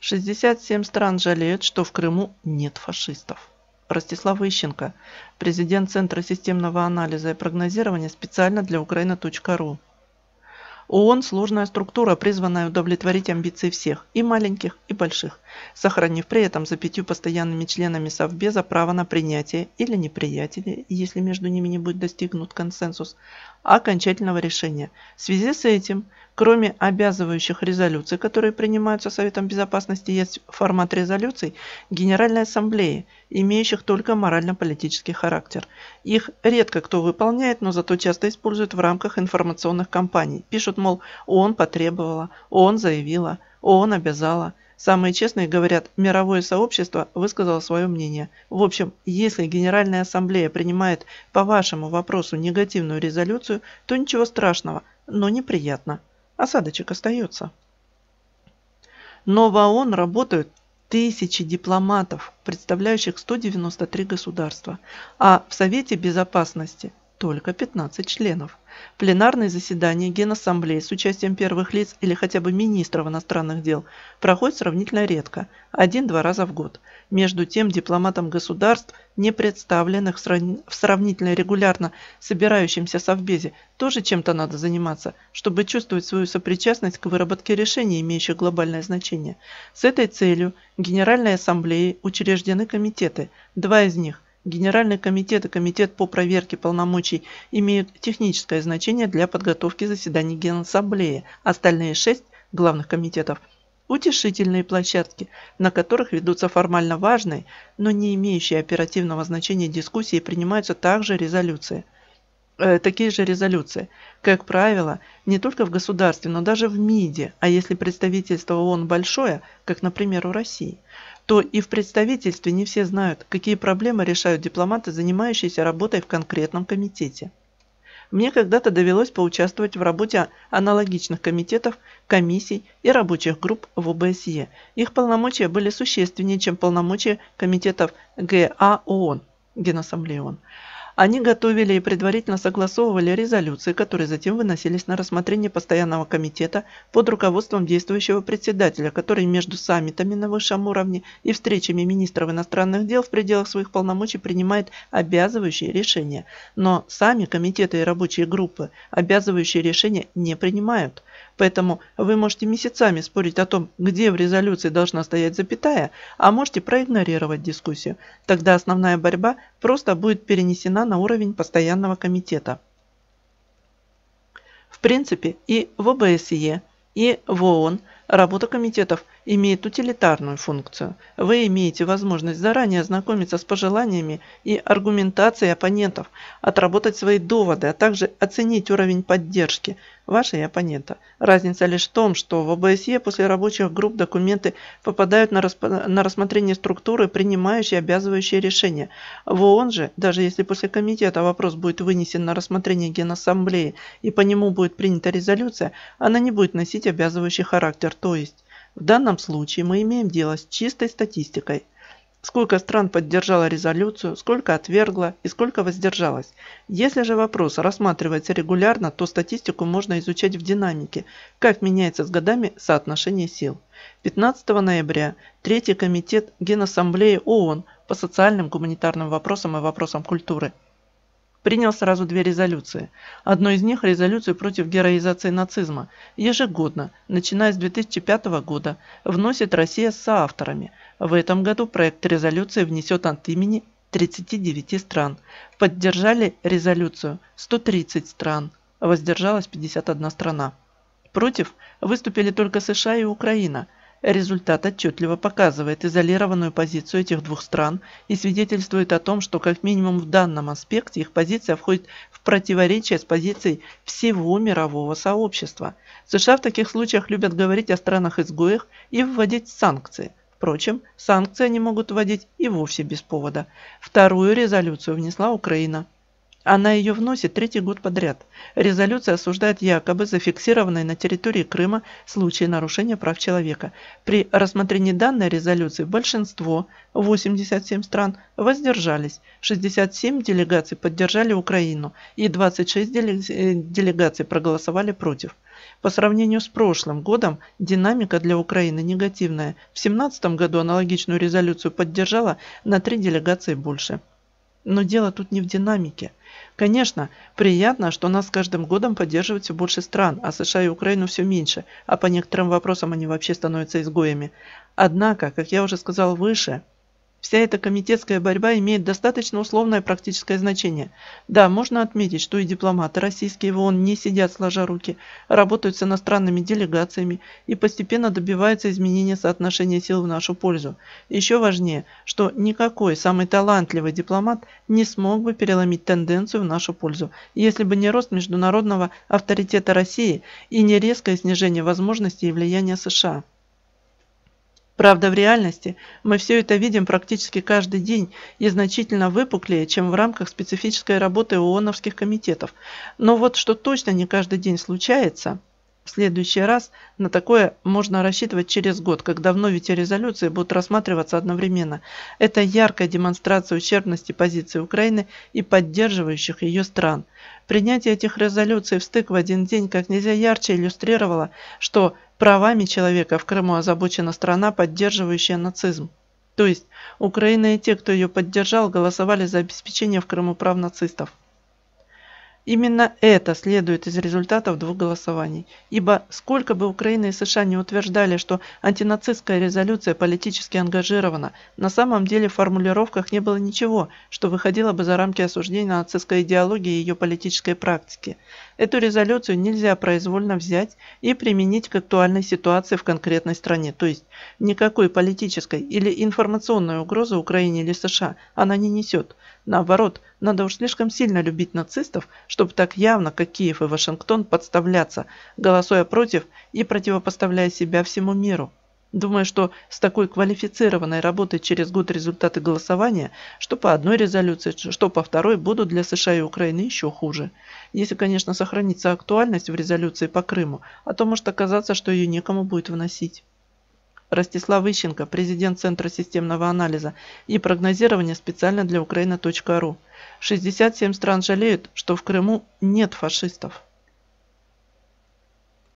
67 стран жалеют, что в Крыму нет фашистов. Ростислав Ищенко, президент Центра системного анализа и прогнозирования специально для Украина.ру. ООН – сложная структура, призванная удовлетворить амбиции всех, и маленьких, и больших, сохранив при этом за пятью постоянными членами Совбеза право на принятие или неприятие, если между ними не будет достигнут консенсус, окончательного решения. В связи с этим, кроме обязывающих резолюций, которые принимаются Советом Безопасности, есть формат резолюций Генеральной Ассамблеи, имеющих только морально-политический характер. Их редко кто выполняет, но зато часто используют в рамках информационных кампаний. Пишут, мол, ООН потребовала, ООН заявила, ООН обязала – Самые честные говорят, мировое сообщество высказало свое мнение. В общем, если Генеральная Ассамблея принимает по вашему вопросу негативную резолюцию, то ничего страшного, но неприятно. Осадочек остается. Но в ООН работают тысячи дипломатов, представляющих 193 государства, а в Совете Безопасности только 15 членов. Пленарные заседания Генассамблеи с участием первых лиц или хотя бы министров иностранных дел проходят сравнительно редко, один-два раза в год. Между тем, дипломатам государств, не представленных в сравнительно регулярно собирающемся Совбезе, тоже чем-то надо заниматься, чтобы чувствовать свою сопричастность к выработке решений, имеющих глобальное значение. С этой целью Генеральной Ассамблеи учреждены комитеты, два из них Генеральный комитет и Комитет по проверке полномочий имеют техническое значение для подготовки заседаний Генассамблеи. Остальные шесть главных комитетов – утешительные площадки, на которых ведутся формально важные, но не имеющие оперативного значения дискуссии принимаются также резолюции э, – такие же резолюции. Как правило, не только в государстве, но даже в МИДе, а если представительство ООН большое, как, например, у России, то и в представительстве не все знают, какие проблемы решают дипломаты, занимающиеся работой в конкретном комитете. Мне когда-то довелось поучаствовать в работе аналогичных комитетов, комиссий и рабочих групп в ОБСЕ. Их полномочия были существеннее, чем полномочия комитетов ГА ООН, Генассамблеи ООН. Они готовили и предварительно согласовывали резолюции, которые затем выносились на рассмотрение постоянного комитета под руководством действующего председателя, который между саммитами на высшем уровне и встречами министров иностранных дел в пределах своих полномочий принимает обязывающие решения. Но сами комитеты и рабочие группы обязывающие решения не принимают. Поэтому вы можете месяцами спорить о том, где в резолюции должна стоять запятая, а можете проигнорировать дискуссию. Тогда основная борьба просто будет перенесена на уровень постоянного комитета. В принципе, и в ОБСЕ, и в ООН работа комитетов – имеет утилитарную функцию. Вы имеете возможность заранее ознакомиться с пожеланиями и аргументацией оппонентов, отработать свои доводы, а также оценить уровень поддержки вашей оппонента. Разница лишь в том, что в ОБСЕ после рабочих групп документы попадают на, расп... на рассмотрение структуры, принимающей обязывающие решения. В ООН же, даже если после комитета вопрос будет вынесен на рассмотрение Генассамблеи и по нему будет принята резолюция, она не будет носить обязывающий характер, то есть в данном случае мы имеем дело с чистой статистикой. Сколько стран поддержало резолюцию, сколько отвергло и сколько воздержалось. Если же вопрос рассматривается регулярно, то статистику можно изучать в динамике, как меняется с годами соотношение сил. 15 ноября Третий комитет Генассамблеи ООН по социальным, гуманитарным вопросам и вопросам культуры – принял сразу две резолюции. Одной из них – резолюцию против героизации нацизма. Ежегодно, начиная с 2005 года, вносит Россия с соавторами. В этом году проект резолюции внесет от имени 39 стран. Поддержали резолюцию 130 стран. Воздержалась 51 страна. Против выступили только США и Украина – Результат отчетливо показывает изолированную позицию этих двух стран и свидетельствует о том, что как минимум в данном аспекте их позиция входит в противоречие с позицией всего мирового сообщества. США в таких случаях любят говорить о странах-изгоях и вводить санкции. Впрочем, санкции они могут вводить и вовсе без повода. Вторую резолюцию внесла Украина. Она ее вносит третий год подряд. Резолюция осуждает якобы зафиксированные на территории Крыма случаи нарушения прав человека. При рассмотрении данной резолюции большинство, 87 стран, воздержались, 67 делегаций поддержали Украину и 26 э, делегаций проголосовали против. По сравнению с прошлым годом динамика для Украины негативная. В 2017 году аналогичную резолюцию поддержала на три делегации больше. Но дело тут не в динамике. Конечно, приятно, что нас с каждым годом поддерживают все больше стран, а США и Украину все меньше, а по некоторым вопросам они вообще становятся изгоями. Однако, как я уже сказал выше, Вся эта комитетская борьба имеет достаточно условное практическое значение. Да, можно отметить, что и дипломаты российские в ООН не сидят сложа руки, а работают с иностранными делегациями и постепенно добиваются изменения соотношения сил в нашу пользу. Еще важнее, что никакой самый талантливый дипломат не смог бы переломить тенденцию в нашу пользу, если бы не рост международного авторитета России и не резкое снижение возможностей и влияния США. Правда, в реальности мы все это видим практически каждый день и значительно выпуклее, чем в рамках специфической работы ООНовских комитетов. Но вот что точно не каждый день случается, в следующий раз на такое можно рассчитывать через год, когда вновь эти резолюции будут рассматриваться одновременно. Это яркая демонстрация ущербности позиции Украины и поддерживающих ее стран. Принятие этих резолюций в стык в один день как нельзя ярче иллюстрировало, что Правами человека в Крыму озабочена страна, поддерживающая нацизм. То есть Украина и те, кто ее поддержал, голосовали за обеспечение в Крыму прав нацистов. Именно это следует из результатов двух голосований, ибо сколько бы Украина и США не утверждали, что антинацистская резолюция политически ангажирована, на самом деле в формулировках не было ничего, что выходило бы за рамки осуждения нацистской идеологии и ее политической практики. Эту резолюцию нельзя произвольно взять и применить к актуальной ситуации в конкретной стране, то есть никакой политической или информационной угрозы Украине или США она не несет. Наоборот, надо уж слишком сильно любить нацистов, чтобы так явно, как Киев и Вашингтон, подставляться, голосуя против и противопоставляя себя всему миру. Думаю, что с такой квалифицированной работой через год результаты голосования, что по одной резолюции, что по второй, будут для США и Украины еще хуже. Если, конечно, сохранится актуальность в резолюции по Крыму, а то может оказаться, что ее некому будет вносить. Ростислав Ищенко, президент Центра системного анализа и прогнозирования специально для Украины.ру. 67 стран жалеют, что в Крыму нет фашистов.